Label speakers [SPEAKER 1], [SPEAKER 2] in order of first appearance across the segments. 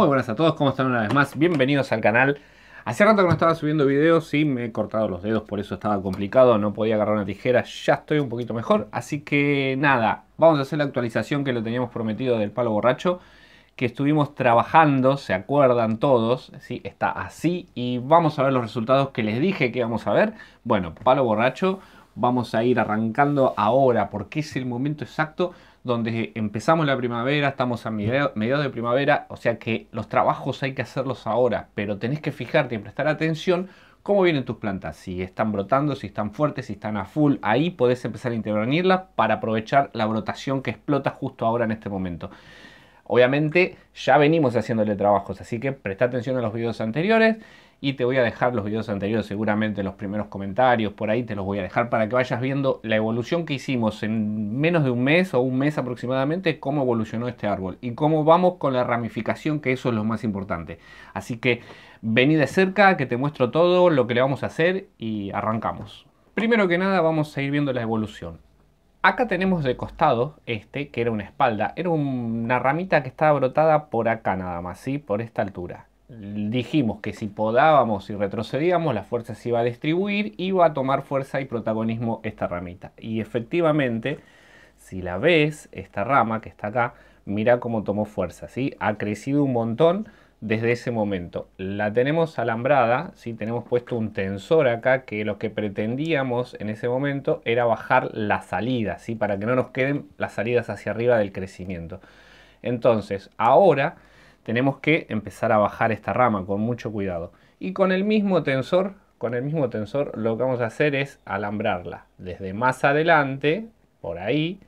[SPEAKER 1] Muy buenas a todos, ¿cómo están una vez más? Bienvenidos al canal. Hace rato que no estaba subiendo videos y me he cortado los dedos, por eso estaba complicado, no podía agarrar una tijera, ya estoy un poquito mejor. Así que nada, vamos a hacer la actualización que lo teníamos prometido del palo borracho, que estuvimos trabajando, se acuerdan todos, ¿sí? está así y vamos a ver los resultados que les dije que íbamos a ver. Bueno, palo borracho, vamos a ir arrancando ahora porque es el momento exacto donde empezamos la primavera, estamos a mediados de primavera, o sea que los trabajos hay que hacerlos ahora, pero tenés que fijarte y prestar atención cómo vienen tus plantas, si están brotando, si están fuertes, si están a full, ahí podés empezar a intervenirlas para aprovechar la brotación que explota justo ahora en este momento. Obviamente ya venimos haciéndole trabajos, así que presta atención a los videos anteriores y te voy a dejar los videos anteriores, seguramente los primeros comentarios, por ahí te los voy a dejar para que vayas viendo la evolución que hicimos en menos de un mes o un mes aproximadamente, cómo evolucionó este árbol y cómo vamos con la ramificación, que eso es lo más importante. Así que vení de cerca, que te muestro todo lo que le vamos a hacer y arrancamos. Primero que nada vamos a ir viendo la evolución. Acá tenemos de costado este, que era una espalda, era una ramita que estaba brotada por acá nada más, por esta altura dijimos que si podábamos y retrocedíamos, la fuerza se iba a distribuir, ...y iba a tomar fuerza y protagonismo esta ramita. Y efectivamente, si la ves, esta rama que está acá, mira cómo tomó fuerza, ¿sí? Ha crecido un montón desde ese momento. La tenemos alambrada, ¿sí? Tenemos puesto un tensor acá que lo que pretendíamos en ese momento era bajar la salida, ¿sí? Para que no nos queden las salidas hacia arriba del crecimiento. Entonces, ahora tenemos que empezar a bajar esta rama con mucho cuidado. Y con el mismo tensor, con el mismo tensor lo que vamos a hacer es alambrarla desde más adelante, por ahí,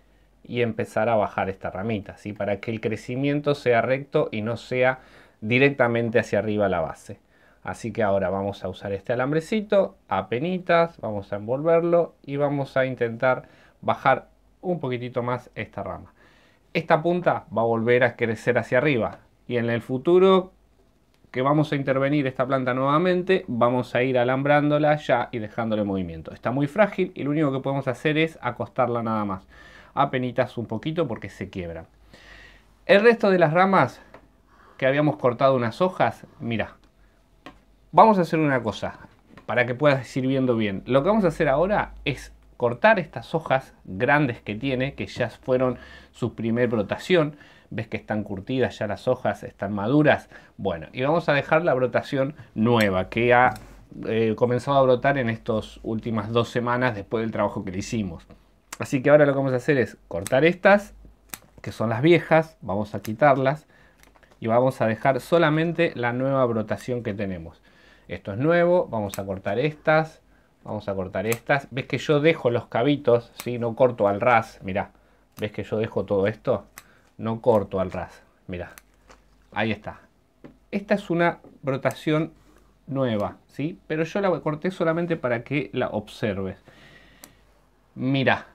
[SPEAKER 1] y empezar a bajar esta ramita, así para que el crecimiento sea recto y no sea directamente hacia arriba la base. Así que ahora vamos a usar este alambrecito, penitas, vamos a envolverlo y vamos a intentar bajar un poquitito más esta rama. Esta punta va a volver a crecer hacia arriba, y en el futuro que vamos a intervenir esta planta nuevamente, vamos a ir alambrándola ya y dejándole movimiento. Está muy frágil y lo único que podemos hacer es acostarla nada más. Apenitas un poquito porque se quiebra. El resto de las ramas que habíamos cortado unas hojas, mira, vamos a hacer una cosa para que puedas ir viendo bien. Lo que vamos a hacer ahora es cortar estas hojas grandes que tiene, que ya fueron su primer brotación, ves que están curtidas ya las hojas, están maduras. Bueno, y vamos a dejar la brotación nueva que ha eh, comenzado a brotar en estas últimas dos semanas después del trabajo que le hicimos. Así que ahora lo que vamos a hacer es cortar estas, que son las viejas, vamos a quitarlas y vamos a dejar solamente la nueva brotación que tenemos. Esto es nuevo, vamos a cortar estas, vamos a cortar estas. ¿Ves que yo dejo los cabitos? si No corto al ras, Mira, ¿Ves que yo dejo todo esto? no corto al ras. Mira, ahí está. Esta es una rotación nueva, ¿sí? Pero yo la corté solamente para que la observes. Mira,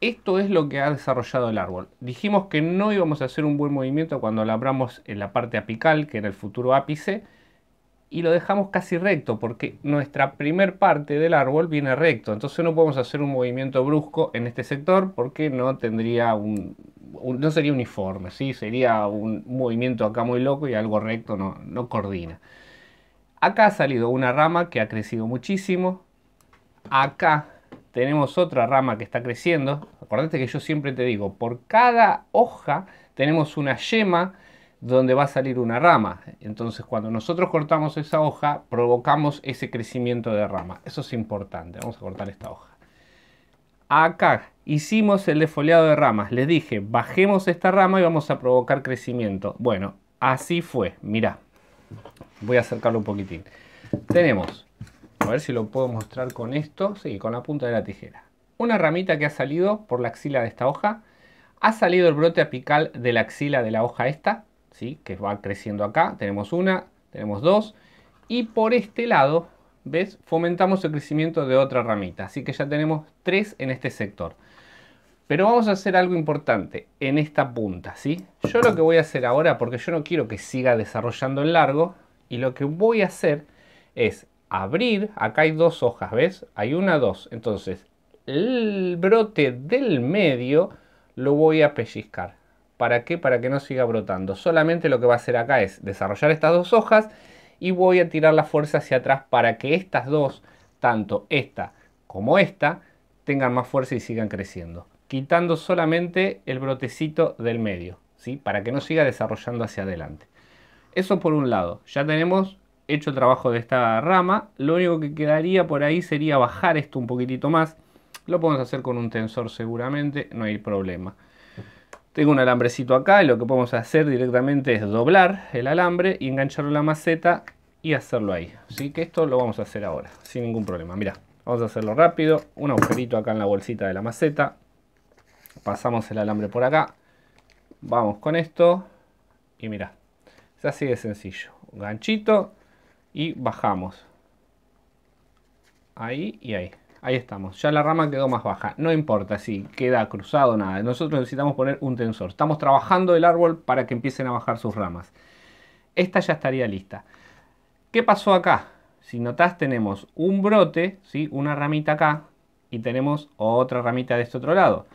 [SPEAKER 1] esto es lo que ha desarrollado el árbol. Dijimos que no íbamos a hacer un buen movimiento cuando labramos en la parte apical, que era el futuro ápice, y lo dejamos casi recto, porque nuestra primer parte del árbol viene recto. Entonces no podemos hacer un movimiento brusco en este sector porque no tendría un, no sería uniforme, ¿sí? sería un movimiento acá muy loco y algo recto no, no coordina. Acá ha salido una rama que ha crecido muchísimo. Acá tenemos otra rama que está creciendo. Acordate que yo siempre te digo, por cada hoja tenemos una yema donde va a salir una rama. Entonces cuando nosotros cortamos esa hoja, provocamos ese crecimiento de rama. Eso es importante. Vamos a cortar esta hoja. Acá hicimos el defoliado de ramas. Les dije, bajemos esta rama y vamos a provocar crecimiento. Bueno, así fue. Mirá. Voy a acercarlo un poquitín. Tenemos, a ver si lo puedo mostrar con esto. Sí, con la punta de la tijera. Una ramita que ha salido por la axila de esta hoja. Ha salido el brote apical de la axila de la hoja esta. ¿sí? Que va creciendo acá. Tenemos una, tenemos dos. Y por este lado ¿Ves? Fomentamos el crecimiento de otra ramita. Así que ya tenemos tres en este sector. Pero vamos a hacer algo importante en esta punta, ¿sí? Yo lo que voy a hacer ahora, porque yo no quiero que siga desarrollando el largo, y lo que voy a hacer es abrir, acá hay dos hojas, ¿ves? Hay una, dos. Entonces, el brote del medio lo voy a pellizcar. ¿Para qué? Para que no siga brotando. Solamente lo que va a hacer acá es desarrollar estas dos hojas y voy a tirar la fuerza hacia atrás para que estas dos, tanto esta como esta, tengan más fuerza y sigan creciendo. Quitando solamente el brotecito del medio, ¿sí? para que no siga desarrollando hacia adelante. Eso por un lado, ya tenemos hecho el trabajo de esta rama, lo único que quedaría por ahí sería bajar esto un poquitito más. Lo podemos hacer con un tensor seguramente, no hay problema. Tengo un alambrecito acá y lo que podemos hacer directamente es doblar el alambre y engancharlo la maceta y hacerlo ahí. Así que esto lo vamos a hacer ahora, sin ningún problema. Mirá, vamos a hacerlo rápido. Un agujerito acá en la bolsita de la maceta. Pasamos el alambre por acá. Vamos con esto. Y mirá, es así de sencillo. Un ganchito y bajamos. Ahí y ahí. Ahí estamos, ya la rama quedó más baja, no importa si queda cruzado o nada, nosotros necesitamos poner un tensor. Estamos trabajando el árbol para que empiecen a bajar sus ramas. Esta ya estaría lista. ¿Qué pasó acá? Si notás tenemos un brote, ¿sí? una ramita acá y tenemos otra ramita de este otro lado.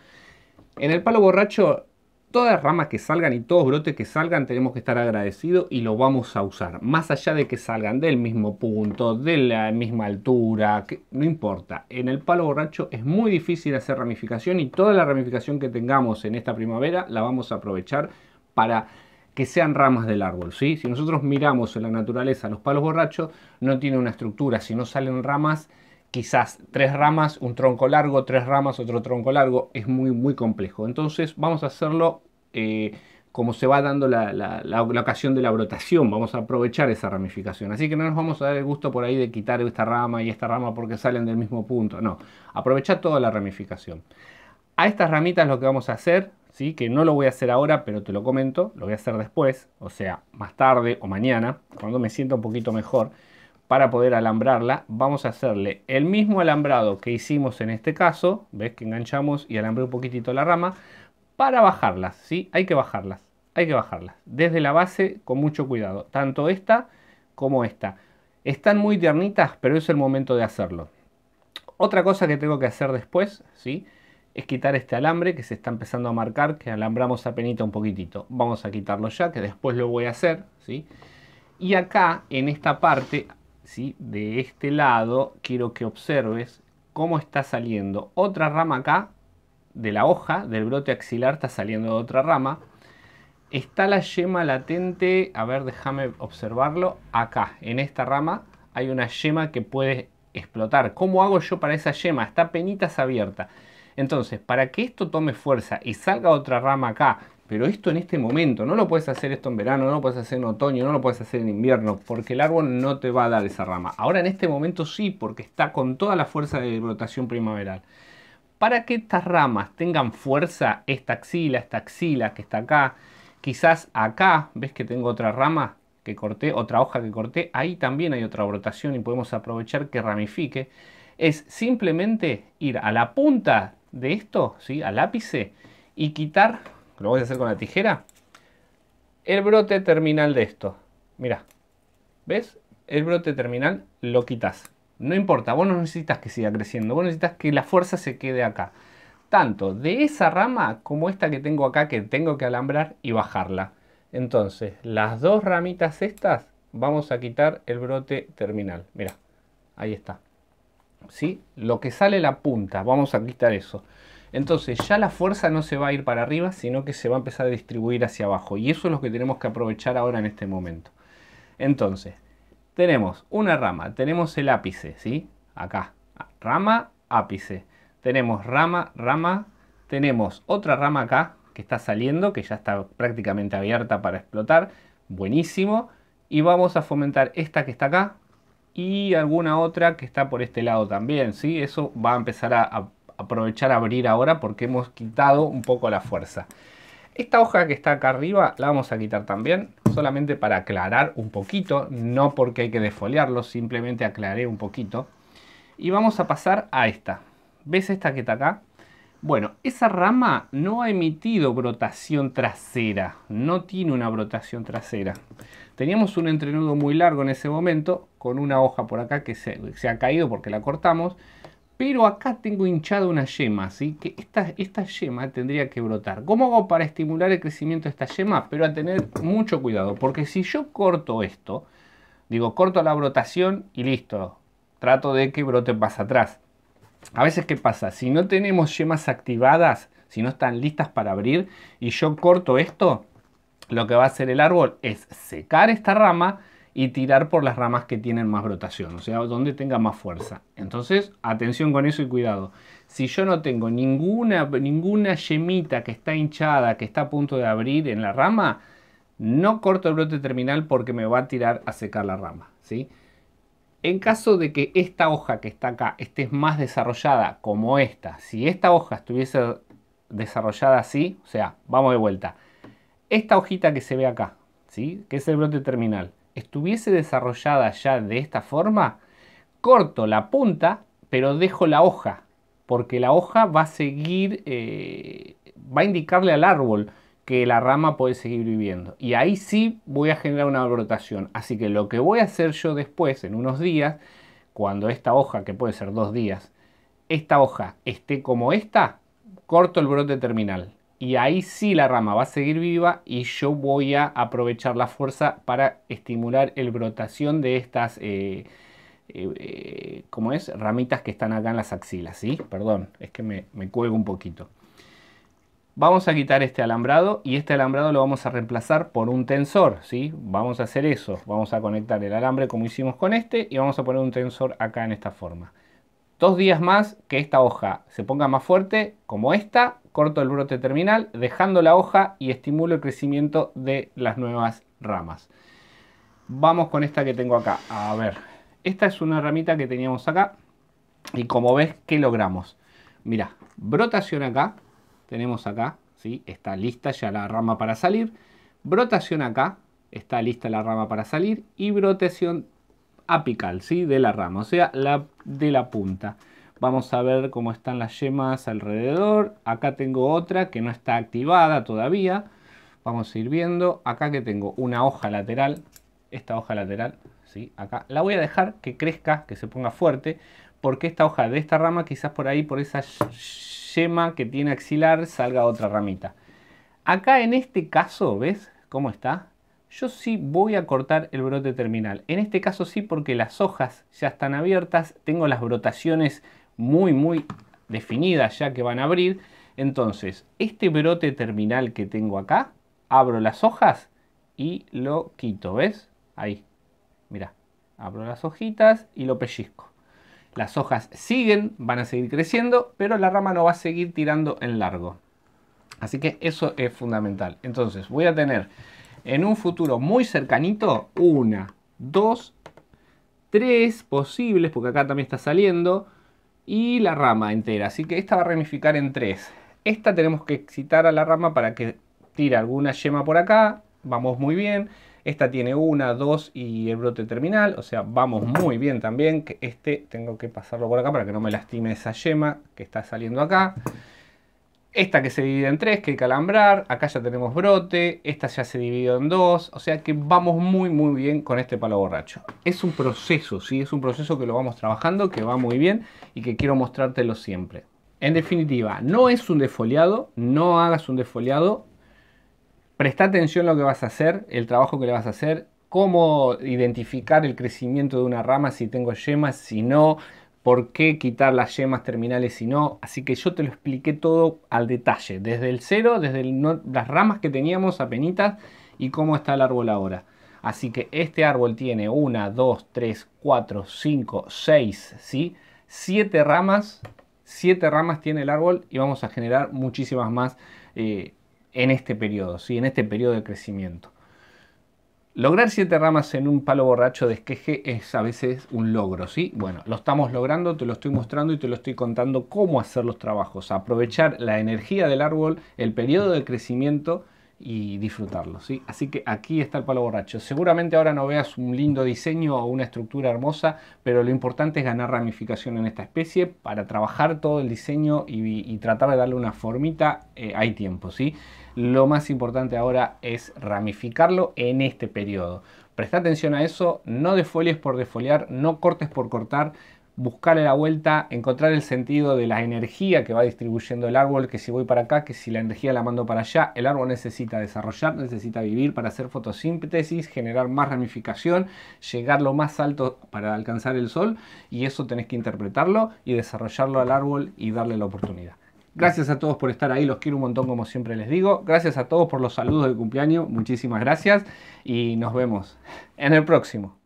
[SPEAKER 1] En el palo borracho todas ramas que salgan y todos brotes que salgan tenemos que estar agradecidos y lo vamos a usar. Más allá de que salgan del mismo punto, de la misma altura, que no importa. En el palo borracho es muy difícil hacer ramificación y toda la ramificación que tengamos en esta primavera la vamos a aprovechar para que sean ramas del árbol. ¿sí? Si nosotros miramos en la naturaleza los palos borrachos, no tienen una estructura, si no salen ramas quizás tres ramas, un tronco largo, tres ramas, otro tronco largo. Es muy, muy complejo. Entonces vamos a hacerlo eh, como se va dando la, ocasión de la brotación. Vamos a aprovechar esa ramificación. Así que no nos vamos a dar el gusto por ahí de quitar esta rama y esta rama porque salen del mismo punto. No, aprovechar toda la ramificación. A estas ramitas lo que vamos a hacer, ¿sí? que no lo voy a hacer ahora, pero te lo comento, lo voy a hacer después, o sea, más tarde o mañana, cuando me sienta un poquito mejor para poder alambrarla, vamos a hacerle el mismo alambrado que hicimos en este caso, ves que enganchamos y alambre un poquitito la rama, para bajarlas, ¿sí? Hay que bajarlas, hay que bajarlas, desde la base con mucho cuidado, tanto esta como esta. Están muy tiernitas, pero es el momento de hacerlo. Otra cosa que tengo que hacer después, ¿sí? Es quitar este alambre que se está empezando a marcar, que alambramos apenita un poquitito. Vamos a quitarlo ya, que después lo voy a hacer, ¿sí? Y acá, en esta parte, de este lado quiero que observes cómo está saliendo otra rama acá de la hoja, del brote axilar está saliendo de otra rama. Está la yema latente, a ver, déjame observarlo, acá, en esta rama hay una yema que puede explotar. ¿Cómo hago yo para esa yema? Está penitas abierta. Entonces, para que esto tome fuerza y salga otra rama acá pero esto en este momento, no lo puedes hacer esto en verano, no lo puedes hacer en otoño, no lo puedes hacer en invierno, porque el árbol no te va a dar esa rama. Ahora en este momento sí, porque está con toda la fuerza de brotación primaveral. Para que estas ramas tengan fuerza, esta axila, esta axila que está acá, quizás acá, ves que tengo otra rama que corté, otra hoja que corté, ahí también hay otra brotación y podemos aprovechar que ramifique, es simplemente ir a la punta de esto, ¿sí? al ápice, y quitar lo voy a hacer con la tijera, el brote terminal de esto. mira, ¿ves? El brote terminal lo quitas. No importa, vos no necesitas que siga creciendo, vos necesitas que la fuerza se quede acá. Tanto de esa rama como esta que tengo acá que tengo que alambrar y bajarla. Entonces, las dos ramitas estas, vamos a quitar el brote terminal. mira, ahí está. ¿Sí? Lo que sale la punta, vamos a quitar eso. Entonces ya la fuerza no se va a ir para arriba, sino que se va a empezar a distribuir hacia abajo. Y eso es lo que tenemos que aprovechar ahora en este momento. Entonces, tenemos una rama, tenemos el ápice, ¿sí? Acá, rama, ápice. Tenemos rama, rama, tenemos otra rama acá que está saliendo, que ya está prácticamente abierta para explotar. Buenísimo. Y vamos a fomentar esta que está acá y alguna otra que está por este lado también, ¿sí? Eso va a empezar a, a aprovechar a abrir ahora porque hemos quitado un poco la fuerza. Esta hoja que está acá arriba la vamos a quitar también, solamente para aclarar un poquito, no porque hay que desfoliarlo, simplemente aclaré un poquito. Y vamos a pasar a esta. ¿Ves esta que está acá? Bueno, esa rama no ha emitido brotación trasera, no tiene una brotación trasera. Teníamos un entrenudo muy largo en ese momento, con una hoja por acá que se, se ha caído porque la cortamos, pero acá tengo hinchada una yema, así que esta, esta yema tendría que brotar. ¿Cómo hago para estimular el crecimiento de esta yema? Pero a tener mucho cuidado, porque si yo corto esto, digo, corto la brotación y listo. Trato de que brote más atrás. A veces, ¿qué pasa? Si no tenemos yemas activadas, si no están listas para abrir, y yo corto esto, lo que va a hacer el árbol es secar esta rama y tirar por las ramas que tienen más brotación, o sea, donde tenga más fuerza. Entonces, atención con eso y cuidado. Si yo no tengo ninguna, ninguna yemita que está hinchada, que está a punto de abrir en la rama, no corto el brote terminal porque me va a tirar a secar la rama, En caso de que esta hoja que está acá esté más desarrollada como esta, si esta hoja estuviese desarrollada así, o sea, vamos de vuelta, esta hojita que se ve acá, ¿sí? que es el brote terminal, estuviese desarrollada ya de esta forma, corto la punta, pero dejo la hoja, porque la hoja va a seguir, eh, va a indicarle al árbol que la rama puede seguir viviendo. Y ahí sí voy a generar una brotación. Así que lo que voy a hacer yo después, en unos días, cuando esta hoja, que puede ser dos días, esta hoja esté como esta, corto el brote terminal y ahí sí la rama va a seguir viva y yo voy a aprovechar la fuerza para estimular el brotación de estas, eh, eh, eh, es? Ramitas que están acá en las axilas, ¿sí? Perdón, es que me, cuelgo un poquito. Vamos a quitar este alambrado y este alambrado lo vamos a reemplazar por un tensor, ¿sí? Vamos a hacer eso, vamos a conectar el alambre como hicimos con este y vamos a poner un tensor acá en esta forma. Dos días más que esta hoja se ponga más fuerte como esta, corto el brote terminal, dejando la hoja y estimulo el crecimiento de las nuevas ramas. Vamos con esta que tengo acá. A ver, esta es una ramita que teníamos acá y como ves, ¿qué logramos? Mira, brotación acá, tenemos acá, ¿sí? está lista ya la rama para salir. Brotación acá, está lista la rama para salir y brotación apical, ¿sí? de la rama, o sea, la, de la punta. Vamos a ver cómo están las yemas alrededor. Acá tengo otra que no está activada todavía. Vamos a ir viendo. Acá que tengo una hoja lateral. Esta hoja lateral, ¿sí? Acá. La voy a dejar que crezca, que se ponga fuerte. Porque esta hoja de esta rama, quizás por ahí, por esa yema que tiene axilar, salga otra ramita. Acá en este caso, ¿ves cómo está? yo sí voy a cortar el brote terminal. En este caso sí porque las hojas ya están abiertas, tengo las brotaciones muy muy definidas ya que van a abrir. Entonces, este brote terminal que tengo acá, abro las hojas y lo quito, ¿ves? Ahí, mira, abro las hojitas y lo pellizco. Las hojas siguen, van a seguir creciendo, pero la rama no va a seguir tirando en largo. Así que eso es fundamental. Entonces, voy a tener en un futuro muy cercanito, una, dos, tres posibles, porque acá también está saliendo, y la rama entera. Así que esta va a ramificar en tres. Esta tenemos que excitar a la rama para que tire alguna yema por acá. Vamos muy bien. Esta tiene una, dos y el brote terminal. O sea, vamos muy bien también. Este tengo que pasarlo por acá para que no me lastime esa yema que está saliendo acá. Esta que se divide en tres, que hay que alambrar. Acá ya tenemos brote. Esta ya se dividió en dos. O sea que vamos muy, muy bien con este palo borracho. Es un proceso, sí, es un proceso que lo vamos trabajando, que va muy bien y que quiero mostrártelo siempre. En definitiva, no es un defoliado, no hagas un defoliado. Presta atención a lo que vas a hacer, el trabajo que le vas a hacer, cómo identificar el crecimiento de una rama, si tengo yemas, si no, por qué quitar las yemas terminales y no. Así que yo te lo expliqué todo al detalle, desde el cero, desde las ramas que teníamos apenitas y cómo está el árbol ahora. Así que este árbol tiene 1, 2, 3, 4, 5, 6, ¿sí? 7 ramas, 7 ramas tiene el árbol y vamos a generar muchísimas más eh, en este periodo, ¿sí? En este periodo de crecimiento. Lograr siete ramas en un palo borracho de esqueje es a veces un logro, ¿sí? Bueno, lo estamos logrando, te lo estoy mostrando y te lo estoy contando cómo hacer los trabajos. Aprovechar la energía del árbol, el periodo de crecimiento y disfrutarlo. ¿sí? Así que aquí está el palo borracho. Seguramente ahora no veas un lindo diseño o una estructura hermosa, pero lo importante es ganar ramificación en esta especie. Para trabajar todo el diseño y, tratar de darle una formita eh, hay tiempo. ¿sí? Lo más importante ahora es ramificarlo en este periodo. Presta atención a eso, no defolies por defoliar, no cortes por cortar buscarle la vuelta, encontrar el sentido de la energía que va distribuyendo el árbol, que si voy para acá, que si la energía la mando para allá, el árbol necesita desarrollar, necesita vivir para hacer fotosíntesis, generar más ramificación, llegar lo más alto para alcanzar el sol y eso tenés que interpretarlo y desarrollarlo al árbol y darle la oportunidad. Gracias a todos por estar ahí, los quiero un montón como siempre les digo. Gracias a todos por los saludos de cumpleaños, muchísimas gracias y nos vemos en el próximo.